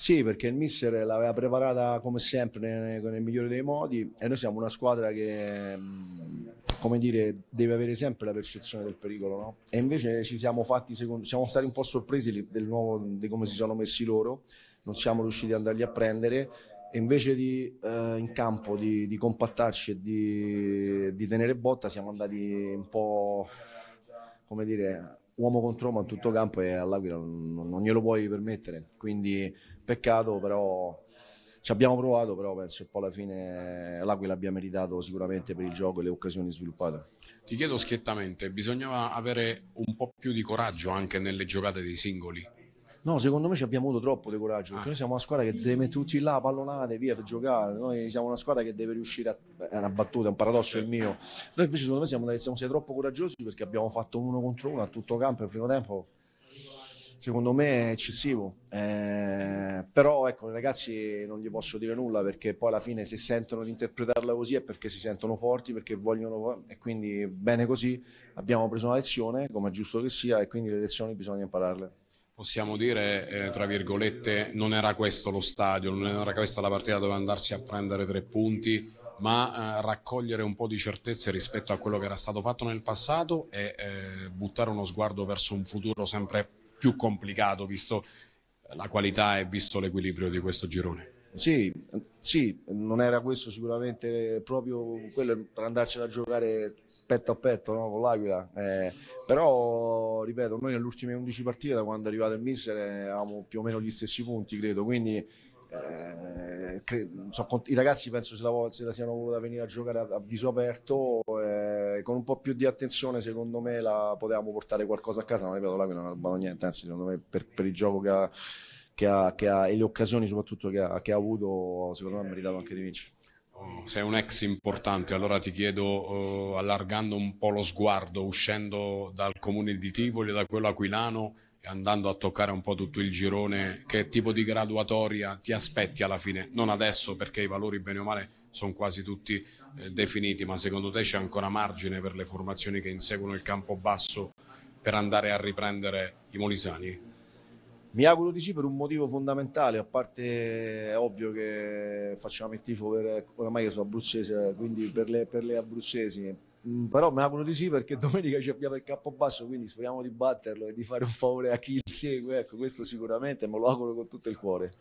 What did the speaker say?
Sì, perché il mister l'aveva preparata come sempre nel, nel, migliore dei modi e noi siamo una squadra che, mm, come dire, deve avere sempre la percezione del pericolo, no? E invece ci siamo fatti, siamo stati un po' sorpresi del nuovo, di come si sono messi loro, non siamo riusciti ad andarli a prendere e invece di, eh, in campo di, di compattarci e di, di tenere botta siamo andati un po', come dire, uomo contro uomo in tutto campo e all'Aquila non, non glielo puoi permettere. Quindi peccato, però ci abbiamo provato, però penso che poi alla fine l'Aquila abbia meritato sicuramente per il gioco e le occasioni sviluppate. Ti chiedo schiettamente, bisognava avere un po' più di coraggio anche nelle giocate dei singoli? No, secondo me ci abbiamo avuto troppo di coraggio, perché ah. noi siamo una squadra che sì. deve mettere tutti là, pallonate, via per giocare. Noi siamo una squadra che deve riuscire a... È una battuta, è un paradosso il mio. Noi invece secondo me siamo, siamo, siamo troppo coraggiosi perché abbiamo fatto uno contro uno a tutto campo il primo tempo secondo me è eccessivo. Eh, però ecco, ragazzi non gli posso dire nulla perché poi alla fine se sentono di interpretarla così è perché si sentono forti, perché vogliono e quindi bene così. Abbiamo preso una lezione, come è giusto che sia, e quindi le lezioni bisogna impararle possiamo dire, eh, tra virgolette, non era questo lo stadio, non era questa la partita dove andarsi a prendere tre punti, ma eh, raccogliere un po' di certezze rispetto a quello che era stato fatto nel passato e eh, buttare uno sguardo verso un futuro sempre più complicato, visto la qualità e visto l'equilibrio di questo girone. Sì, sì, non era questo sicuramente eh, proprio quello per andarcela a giocare petto a petto no? con l'Aquila, eh, però ripeto, noi nelle ultime 11 partite da quando è arrivato il mister avevamo più o meno gli stessi punti, credo, quindi eh, so, i ragazzi penso se la, se la, siano voluta venire a giocare a, a viso aperto eh, con un po' più di attenzione secondo me la potevamo portare qualcosa a casa ma ripeto l'Aquila non ha rubato niente anzi secondo me per, per il gioco che ha che ha, che ha, e le occasioni soprattutto che ha, che ha avuto, secondo me meritava anche di vincere. Oh, sei un ex importante, allora ti chiedo, eh, allargando un po' lo sguardo, uscendo dal comune di Tivoli, da quello aquilano e andando a toccare un po' tutto il girone, che tipo di graduatoria ti aspetti alla fine? Non adesso perché i valori bene o male sono quasi tutti eh, definiti, ma secondo te c'è ancora margine per le formazioni che inseguono il campo basso per andare a riprendere i molisani? Mi auguro di sì per un motivo fondamentale, a parte è ovvio che facciamo il tifo per, oramai io sono abruzzese, quindi per le, per le abruzzesi, mm, però mi auguro di sì perché domenica ci abbiamo il capo basso, quindi speriamo di batterlo e di fare un favore a chi il segue, ecco questo sicuramente, me lo auguro con tutto il cuore.